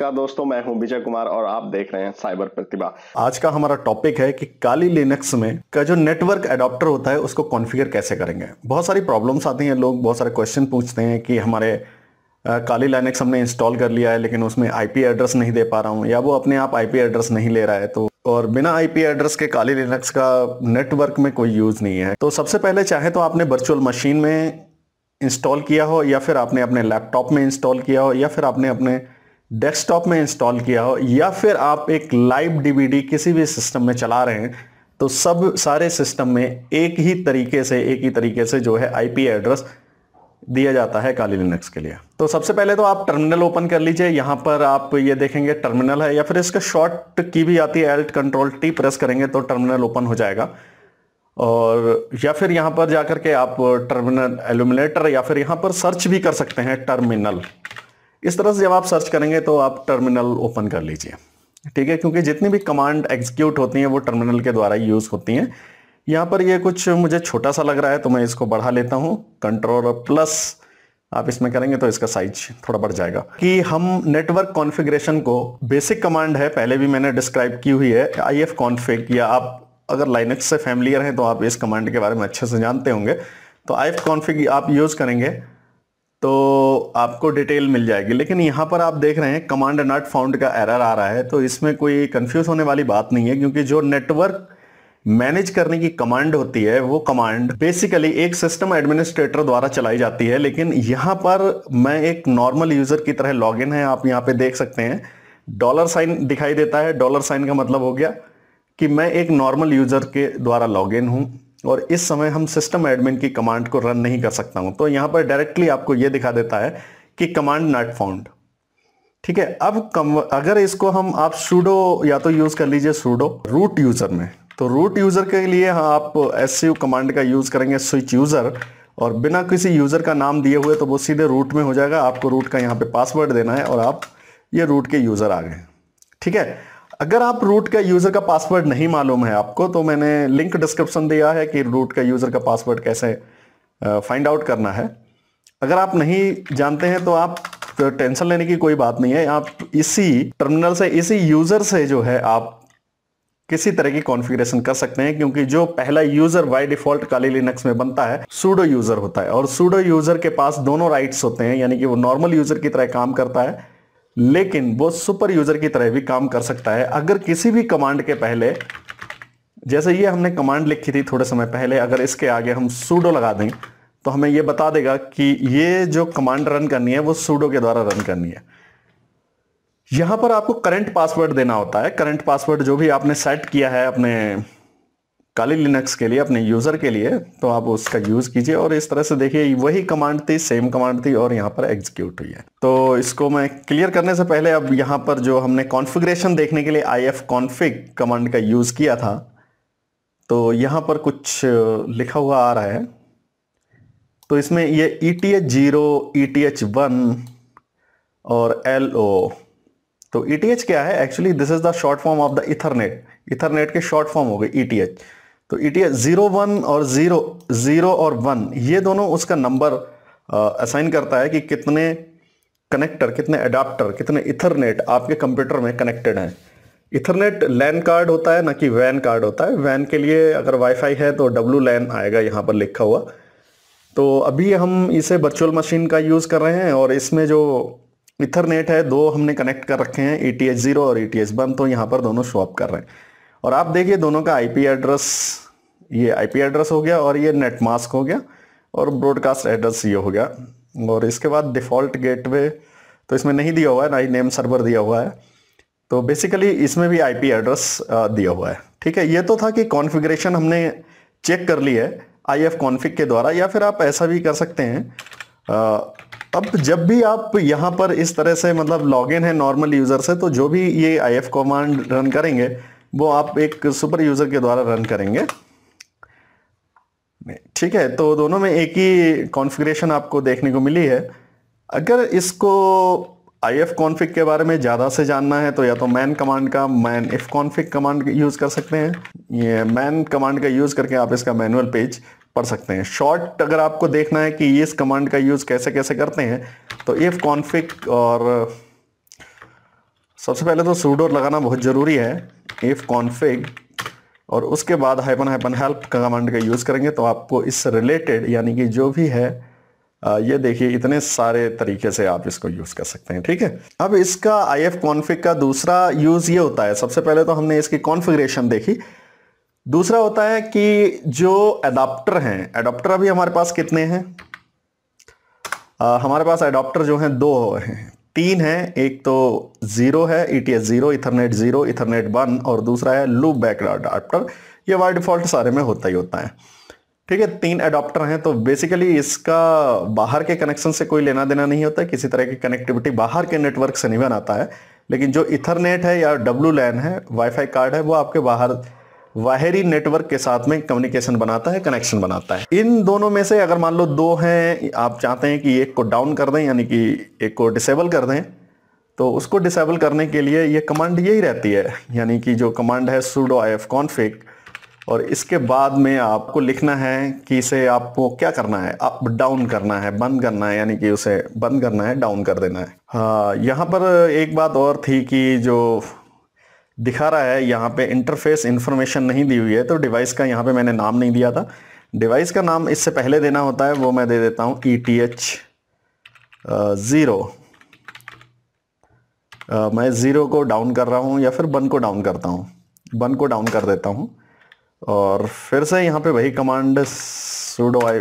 नमस्कार दोस्तों मैं हूं विजय कुमार और आप देख रहे हैं साइबर प्रतिभा आज का हमारा टॉपिक है कि काली लिनक्स में का जो नेटवर्क एडॉप्टर होता है उसको कॉन्फ़िगर कैसे करेंगे बहुत सारी प्रॉब्लम्स आती हैं लोग बहुत सारे क्वेश्चन पूछते हैं कि हमारे काली लाइनेक्स हमने इंस्टॉल कर लिया है लेकिन उसमें आईपी एड्रेस नहीं दे पा रहा हूँ या वो अपने आप आईपी एड्रेस नहीं ले रहा है तो और बिना आईपी एड्रेस के काली लिनक्स का नेटवर्क में कोई यूज़ नहीं है तो सबसे पहले चाहे तो आपने वर्चुअल मशीन में इंस्टॉल किया हो या फिर आपने अपने लैपटॉप में इंस्टॉल किया हो या फिर आपने अपने डेस्कटॉप में इंस्टॉल किया हो या फिर आप एक लाइव डीवीडी किसी भी सिस्टम में चला रहे हैं तो सब सारे सिस्टम में एक ही तरीके से एक ही तरीके से जो है आईपी एड्रेस दिया जाता है काली लिनक्स के लिए तो सबसे पहले तो आप टर्मिनल ओपन कर लीजिए यहाँ पर आप ये देखेंगे टर्मिनल है या फिर इसका शॉर्ट की भी आती है एल्ट कंट्रोल टी प्रेस करेंगे तो टर्मिनल ओपन हो जाएगा और या फिर यहाँ पर जाकर के आप टर्मिनल एलुमिनेटर या फिर यहाँ पर सर्च भी कर सकते हैं टर्मिनल इस तरह से जब आप सर्च करेंगे तो आप टर्मिनल ओपन कर लीजिए ठीक है क्योंकि जितनी भी कमांड एग्जीक्यूट होती हैं वो टर्मिनल के द्वारा यूज़ होती हैं यहाँ पर ये कुछ मुझे छोटा सा लग रहा है तो मैं इसको बढ़ा लेता हूँ कंट्रोल और प्लस आप इसमें करेंगे तो इसका साइज थोड़ा बढ़ जाएगा कि हम नेटवर्क कॉन्फ़िगरेशन को बेसिक कमांड है पहले भी मैंने डिस्क्राइब की हुई है आई एफ कॉन्फिग या आप अगर लाइनक्स से फैमिलियर हैं तो आप इस कमांड के बारे में अच्छे से जानते होंगे तो आई एफ कॉन्फिग आप यूज़ करेंगे तो आपको डिटेल मिल जाएगी लेकिन यहाँ पर आप देख रहे हैं कमांड नॉट फाउंड का एरर आ रहा है तो इसमें कोई कंफ्यूज होने वाली बात नहीं है क्योंकि जो नेटवर्क मैनेज करने की कमांड होती है वो कमांड बेसिकली एक सिस्टम एडमिनिस्ट्रेटर द्वारा चलाई जाती है लेकिन यहाँ पर मैं एक नॉर्मल यूज़र की तरह लॉग है आप यहाँ पर देख सकते हैं डॉलर साइन दिखाई देता है डॉलर साइन का मतलब हो गया कि मैं एक नॉर्मल यूज़र के द्वारा इन हूँ और इस समय हम सिस्टम एडमिन की कमांड को रन नहीं कर सकता हूं तो यहाँ पर डायरेक्टली आपको ये दिखा देता है कि कमांड नॉट फाउंड ठीक है अब कम अगर इसको हम आप सूडो या तो यूज़ कर लीजिए सूडो रूट यूज़र में तो रूट यूज़र के लिए हाँ आप एस सी कमांड का यूज़ करेंगे स्विच यूज़र और बिना किसी यूज़र का नाम दिए हुए तो वो सीधे रूट में हो जाएगा आपको रूट का यहाँ पे पासवर्ड देना है और आप ये रूट के यूज़र आ गए ठीक है अगर आप रूट का यूजर का पासवर्ड नहीं मालूम है आपको तो मैंने लिंक डिस्क्रिप्शन दिया है कि रूट का यूजर का पासवर्ड कैसे फाइंड आउट करना है अगर आप नहीं जानते हैं तो आप तो टेंशन लेने की कोई बात नहीं है आप इसी टर्मिनल से इसी यूजर से जो है आप किसी तरह की कॉन्फ़िगरेशन कर सकते हैं क्योंकि जो पहला user by default Kali Linux में बनता है सूडो यूजर होता है और सूडो यूजर के पास दोनों राइट्स होते हैं यानी कि वो नॉर्मल यूजर की तरह काम करता है लेकिन वो सुपर यूजर की तरह भी काम कर सकता है अगर किसी भी कमांड के पहले जैसे ये हमने कमांड लिखी थी थोड़े समय पहले अगर इसके आगे हम सूडो लगा दें तो हमें ये बता देगा कि ये जो कमांड रन करनी है वो सूडो के द्वारा रन करनी है यहां पर आपको करंट पासवर्ड देना होता है करंट पासवर्ड जो भी आपने सेट किया है अपने काली लिनक्स के लिए अपने यूज़र के लिए तो आप उसका यूज़ कीजिए और इस तरह से देखिए वही कमांड थी सेम कमांड थी और यहाँ पर एग्जीक्यूट हुई है तो इसको मैं क्लियर करने से पहले अब यहाँ पर जो हमने कॉन्फ़िगरेशन देखने के लिए आई एफ कॉन्फिग कमांड का यूज़ किया था तो यहाँ पर कुछ लिखा हुआ आ रहा है तो इसमें ये E T H zero E T H one और एल ओ तो ई टी एच क्या है actually this is the short form of the Ethernet Ethernet के शॉर्ट फॉर्म हो गए ई टी एच तो ई टी ज़ीरो वन और zero zero और वन ये दोनों उसका नंबर असाइन करता है कि कितने कनेक्टर कितने अडाप्टर कितने इथरनेट आपके कंप्यूटर में कनेक्टेड हैं इथरनेट लैन कार्ड होता है ना कि वैन कार्ड होता है वैन के लिए अगर वाईफाई है तो डब्लू लैन आएगा यहाँ पर लिखा हुआ तो अभी हम इसे वर्चुअल मशीन का यूज़ कर रहे हैं और इसमें जो इथरनेट है दो हमने कनेक्ट कर रखे हैं ई टी एच ज़ीरो और ई टी एच वन तो यहाँ पर दोनों शॉप कर रहे हैं और आप देखिए दोनों का आईपी एड्रेस ये आईपी एड्रेस हो गया और ये नेट मास्क हो गया और ब्रॉडकास्ट एड्रेस ये हो गया और इसके बाद डिफ़ॉल्ट गेटवे तो इसमें नहीं दिया हुआ है ना ही नेम सर्वर दिया हुआ है तो बेसिकली इसमें भी आईपी एड्रेस दिया हुआ है ठीक है ये तो था कि कॉन्फ़िगरेशन हमने चेक कर ली है आई एफ कॉन्फिक के द्वारा या फिर आप ऐसा भी कर सकते हैं अब जब भी आप यहाँ पर इस तरह से मतलब लॉग है नॉर्मल यूज़र से तो जो भी ये आई एफ कमांड रन करेंगे वो आप एक सुपर यूज़र के द्वारा रन करेंगे ठीक है तो दोनों में एक ही कॉन्फ़िगरेशन आपको देखने को मिली है अगर इसको आई एफ कॉन्फ़िग के बारे में ज़्यादा से जानना है तो या तो मैन कमांड का man if config command use कर सकते हैं ये मैन कमांड का यूज़ करके आप इसका मैनुअल पेज पढ़ सकते हैं शॉर्ट अगर आपको देखना है कि इस कमांड का यूज़ कैसे कैसे करते हैं तो इफ़ कॉन्फ़िग और सबसे पहले तो सूडोर लगाना बहुत ज़रूरी है इफ़ कॉन्फिग और उसके बाद हाइपन हाइपन हेल्प कमांड का यूज़ करेंगे तो आपको इससे रिलेटेड यानी कि जो भी है ये देखिए इतने सारे तरीके से आप इसको यूज़ कर सकते हैं ठीक है अब इसका आई एफ कॉन्फिग का दूसरा यूज़ ये होता है सबसे पहले तो हमने इसकी कॉन्फ़िगरेशन देखी दूसरा होता है कि जो अडाप्टर हैं एडाप्टर अभी हमारे पास कितने हैं हमारे पास एडाप्टर जो हैं दो हैं तीन है एक तो ज़ीरो है E T S zero Ethernet zero Ethernet one और दूसरा है लूप बैक अडाप्टर ये वाई डिफ़ॉल्ट सारे में होता ही होता है ठीक है तीन अडाप्टर हैं तो बेसिकली इसका बाहर के कनेक्शन से कोई लेना देना नहीं होता किसी तरह की कनेक्टिविटी बाहर के नेटवर्क से नहीं बनाता है लेकिन जो इथरनेट है या डब्ल्यू लैन है वाईफाई कार्ड है वो आपके बाहर वाहरी नेटवर्क के साथ में कम्युनिकेशन बनाता है कनेक्शन बनाता है इन दोनों में से अगर मान लो दो हैं आप चाहते हैं कि एक को डाउन कर दें यानी कि एक को डिसेबल कर दें तो उसको डिसेबल करने के लिए ये कमांड यही रहती है यानी कि जो कमांड है सूडो आई एफ कॉन्फिक और इसके बाद में आपको लिखना है कि इसे आपको क्या करना है अप डाउन करना है बंद करना है यानी कि उसे बंद करना है डाउन कर देना है हाँ यहाँ पर एक बात और थी कि जो दिखा रहा है यहाँ पे इंटरफेस इन्फॉर्मेशन नहीं दी हुई है तो डिवाइस का यहाँ पे मैंने नाम नहीं दिया था डिवाइस का नाम इससे पहले देना होता है वो मैं दे देता हूँ ई टी एच ज़ीरो मैं ज़ीरो को डाउन कर रहा हूँ या फिर वन को डाउन करता हूँ वन को डाउन कर देता हूँ और फिर से यहाँ पे वही कमांड सूडो आई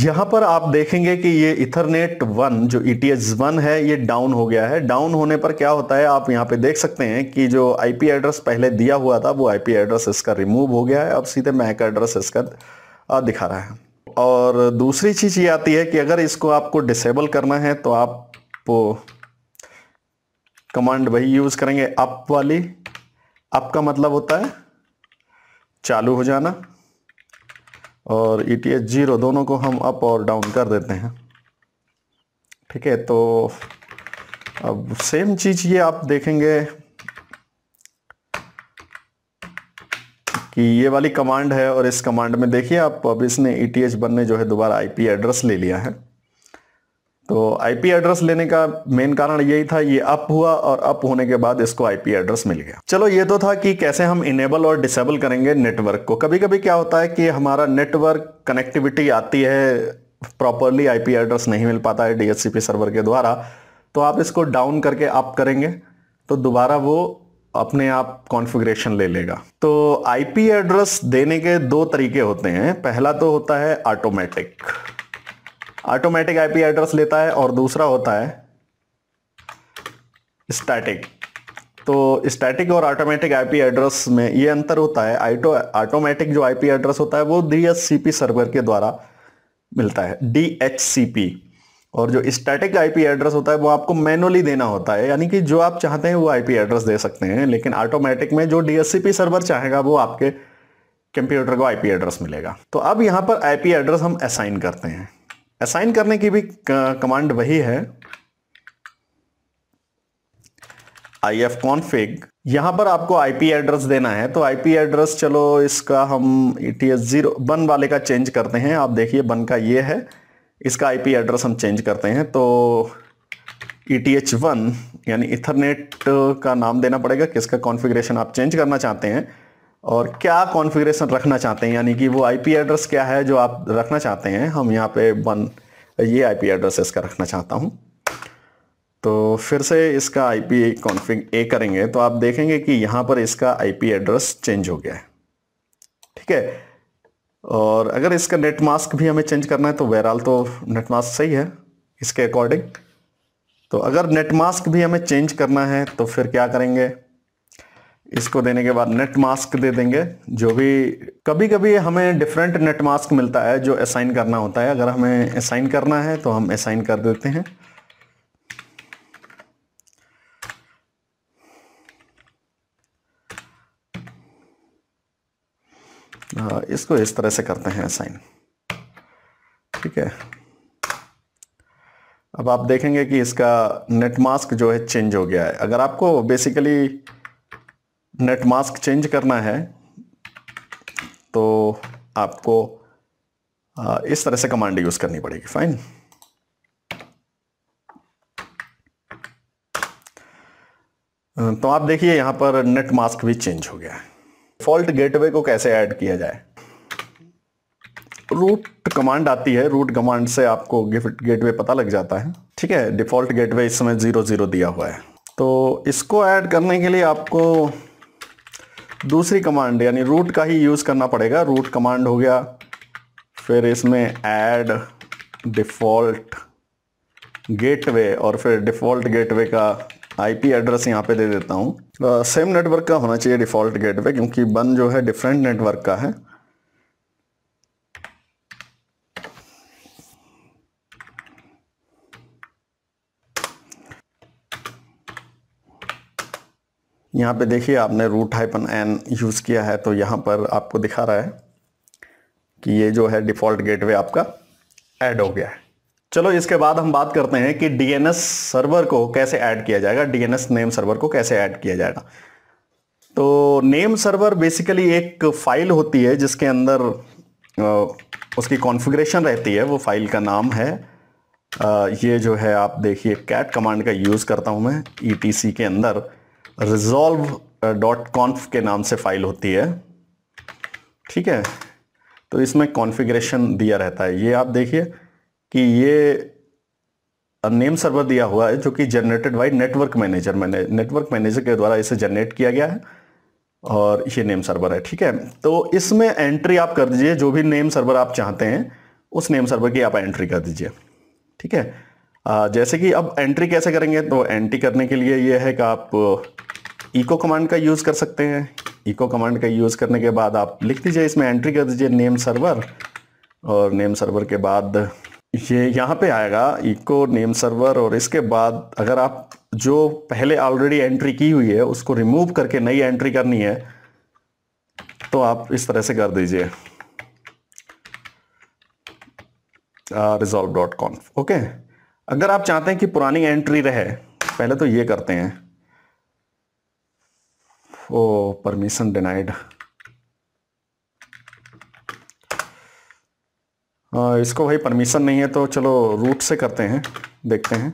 यहां पर आप देखेंगे कि ये इथरनेट वन जो ई टी एच वन है ये डाउन हो गया है डाउन होने पर क्या होता है आप यहां पे देख सकते हैं कि जो आईपी एड्रेस पहले दिया हुआ था वो आईपी एड्रेस इसका रिमूव हो गया है अब सीधे मैक एड्रेस इसका दिखा रहा है और दूसरी चीज़ ये आती है कि अगर इसको आपको डिसेबल करना है तो आप कमांड वही यूज़ करेंगे अप वाली अप का मतलब होता है चालू हो जाना और ई टी एच जीरो दोनों को हम अप और डाउन कर देते हैं ठीक है तो अब सेम चीज़ ये आप देखेंगे कि ये वाली कमांड है और इस कमांड में देखिए आप अब इसने ई टी एच बनने जो है दोबारा आई पी एड्रेस ले लिया है तो आईपी एड्रेस लेने का मेन कारण यही था ये अप हुआ और अप होने के बाद इसको आईपी एड्रेस मिल गया चलो ये तो था कि कैसे हम इनेबल और डिसेबल करेंगे नेटवर्क को कभी कभी क्या होता है कि हमारा नेटवर्क कनेक्टिविटी आती है प्रॉपरली आईपी एड्रेस नहीं मिल पाता है डीएचसीपी सर्वर के द्वारा तो आप इसको डाउन करके अप करेंगे तो दोबारा वो अपने आप कॉन्फ़िगरेशन ले लेगा तो आईपी एड्रेस देने के दो तरीके होते हैं पहला तो होता है ऑटोमेटिक ऑटोमेटिक आईपी एड्रेस लेता है और दूसरा होता है स्टैटिक तो स्टैटिक और ऑटोमेटिक आईपी एड्रेस में ये अंतर होता है आइटो ऑटोमेटिक जो आईपी एड्रेस होता है वो डीएससीपी सर्वर के द्वारा मिलता है डीएचसीपी और जो स्टैटिक आईपी एड्रेस होता है वो आपको मैनुअली देना होता है यानी कि जो आप चाहते हैं वो आईपी एड्रेस दे सकते हैं लेकिन ऑटोमेटिक में जो डीएससीपी सर्वर चाहेगा वो आपके कंप्यूटर को आईपी एड्रेस मिलेगा तो अब यहाँ पर आईपी एड्रेस हम असाइन करते हैं असाइन करने की भी कमांड वही है आई एफ कॉन्फिग यहां पर आपको आईपी एड्रेस देना है तो आईपी एड्रेस चलो इसका हम ई टी जीरो वन वाले का चेंज करते हैं आप देखिए बन का ये है इसका आईपी एड्रेस हम चेंज करते हैं तो ई टी एच वन यानी इथरनेट का नाम देना पड़ेगा किसका कॉन्फ़िगरेशन आप चेंज करना चाहते हैं और क्या कॉन्फ़िगरेशन रखना चाहते हैं यानी कि वो आईपी एड्रेस क्या है जो आप रखना चाहते हैं हम यहाँ पे वन ये आईपी एड्रेस इसका रखना चाहता हूँ तो फिर से इसका आईपी कॉन्फ़िग ए करेंगे तो आप देखेंगे कि यहाँ पर इसका आईपी एड्रेस चेंज हो गया है ठीक है और अगर इसका नेट मास्क भी हमें चेंज करना है तो बहरहाल तो नेट मास्क सही है इसके अकॉर्डिंग तो अगर नेट मास्क भी हमें चेंज करना है तो फिर क्या करेंगे इसको देने के बाद नेट मास्क दे देंगे जो भी कभी कभी हमें डिफरेंट नेट मास्क मिलता है जो असाइन करना होता है अगर हमें असाइन करना है तो हम असाइन कर देते हैं इसको इस तरह से करते हैं असाइन ठीक है अब आप देखेंगे कि इसका नेट मास्क जो है चेंज हो गया है अगर आपको बेसिकली नेट मास्क चेंज करना है तो आपको इस तरह से कमांड यूज़ करनी पड़ेगी फाइन तो आप देखिए यहां पर नेट मास्क भी चेंज हो गया है फॉल्ट गेटवे को कैसे ऐड किया जाए रूट कमांड आती है रूट कमांड से आपको गिफ्ट गेटवे पता लग जाता है ठीक है डिफ़ॉल्ट गेटवे इस समय ज़ीरो ज़ीरो दिया हुआ है तो इसको ऐड करने के लिए आपको दूसरी कमांड यानी रूट का ही यूज़ करना पड़ेगा रूट कमांड हो गया फिर इसमें ऐड डिफ़ॉल्ट गेटवे और फिर डिफ़ॉल्ट गेटवे का आईपी एड्रेस यहाँ पे दे देता हूँ सेम नेटवर्क का होना चाहिए डिफ़ॉल्ट गेटवे क्योंकि बन जो है डिफरेंट नेटवर्क का है यहाँ पे देखिए आपने रूट हाइपन एन यूज़ किया है तो यहाँ पर आपको दिखा रहा है कि ये जो है डिफ़ॉल्ट गेटवे आपका ऐड हो गया है चलो इसके बाद हम बात करते हैं कि DNS सर्वर को कैसे ऐड किया जाएगा DNS नेम सर्वर को कैसे ऐड किया जाएगा तो नेम सर्वर बेसिकली एक फाइल होती है जिसके अंदर उसकी कॉन्फ़िगरेशन रहती है वो फाइल का नाम है ये जो है आप देखिए कैट कमांड का यूज़ करता हूँ मैं ई के अंदर रिजॉल्व डॉट कॉन्फ के नाम से फाइल होती है ठीक है तो इसमें कॉन्फ़िगरेशन दिया रहता है ये आप देखिए कि ये नेम सर्वर दिया हुआ है जो कि जनरेटेड बाई नेटवर्क मैनेजर मैंने नेटवर्क मैनेजर के द्वारा इसे जनरेट किया गया है और ये नेम सर्वर है ठीक है तो इसमें एंट्री आप कर दीजिए जो भी नेम सर्वर आप चाहते हैं उस नेम सर्वर की आप एंट्री कर दीजिए ठीक है जैसे कि अब एंट्री कैसे करेंगे तो एंट्री करने के लिए ये है कि आप इको uh, कमांड का यूज़ कर सकते हैं इको कमांड का यूज़ करने के बाद आप लिख दीजिए इसमें एंट्री कर दीजिए नेम सर्वर और नेम सर्वर के बाद ये यहाँ पे आएगा इको नेम सर्वर और इसके बाद अगर आप जो पहले ऑलरेडी एंट्री की हुई है उसको रिमूव करके नई एंट्री करनी है तो आप इस तरह से कर दीजिए रिजॉल्व डॉट कॉन्फ ओके अगर आप चाहते हैं कि पुरानी एंट्री रहे पहले तो ये करते हैं ओ परमिशन डिनाइड इसको भाई परमिशन नहीं है तो चलो रूट से करते हैं देखते हैं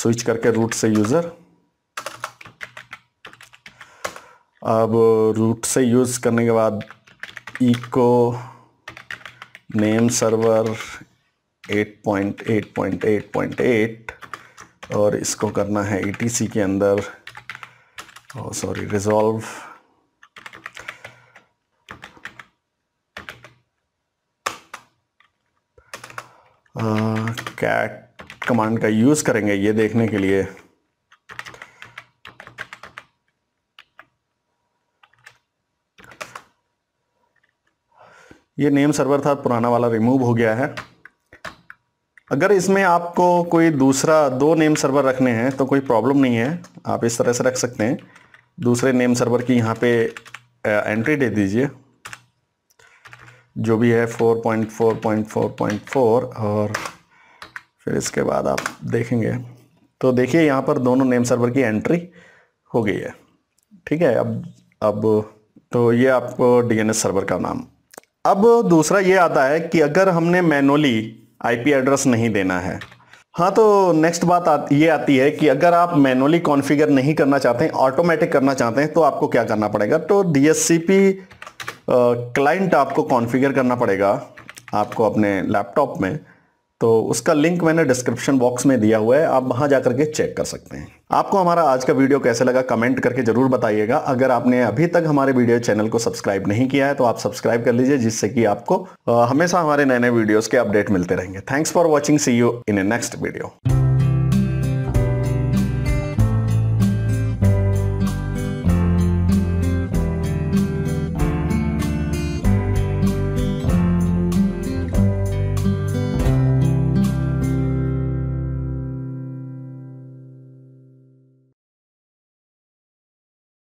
स्विच करके रूट से यूज़र अब रूट से यूज़ करने के बाद इको नेम सर्वर 8.8.8.8 और इसको करना है ई e के अंदर सॉरी रिजॉल्व कैट कमांड का यूज़ करेंगे ये देखने के लिए ये नेम सर्वर था पुराना वाला रिमूव हो गया है अगर इसमें आपको कोई दूसरा दो नेम सर्वर रखने हैं तो कोई प्रॉब्लम नहीं है आप इस तरह से रख सकते हैं दूसरे नेम सर्वर की यहाँ पे एंट्री दे दीजिए जो भी है 4.4.4.4 और फिर इसके बाद आप देखेंगे तो देखिए यहाँ पर दोनों नेम सर्वर की एंट्री हो गई है ठीक है अब अब तो ये आपको डीएनएस सर्वर का नाम अब दूसरा ये आता है कि अगर हमने मैनुअली आईपी एड्रेस नहीं देना है हाँ तो नेक्स्ट बात आ, ये आती है कि अगर आप मैनुअली कॉन्फ़िगर नहीं करना चाहते हैं ऑटोमेटिक करना चाहते हैं तो आपको क्या करना पड़ेगा तो डी पी क्लाइंट आपको कॉन्फ़िगर करना पड़ेगा आपको अपने लैपटॉप में तो उसका लिंक मैंने डिस्क्रिप्शन बॉक्स में दिया हुआ है आप वहां जाकर के चेक कर सकते हैं आपको हमारा आज का वीडियो कैसे लगा कमेंट करके जरूर बताइएगा अगर आपने अभी तक हमारे वीडियो चैनल को सब्सक्राइब नहीं किया है तो आप सब्सक्राइब कर लीजिए जिससे कि आपको हमेशा हमारे नए नए वीडियोज के अपडेट मिलते रहेंगे thanks for watching see you in a next video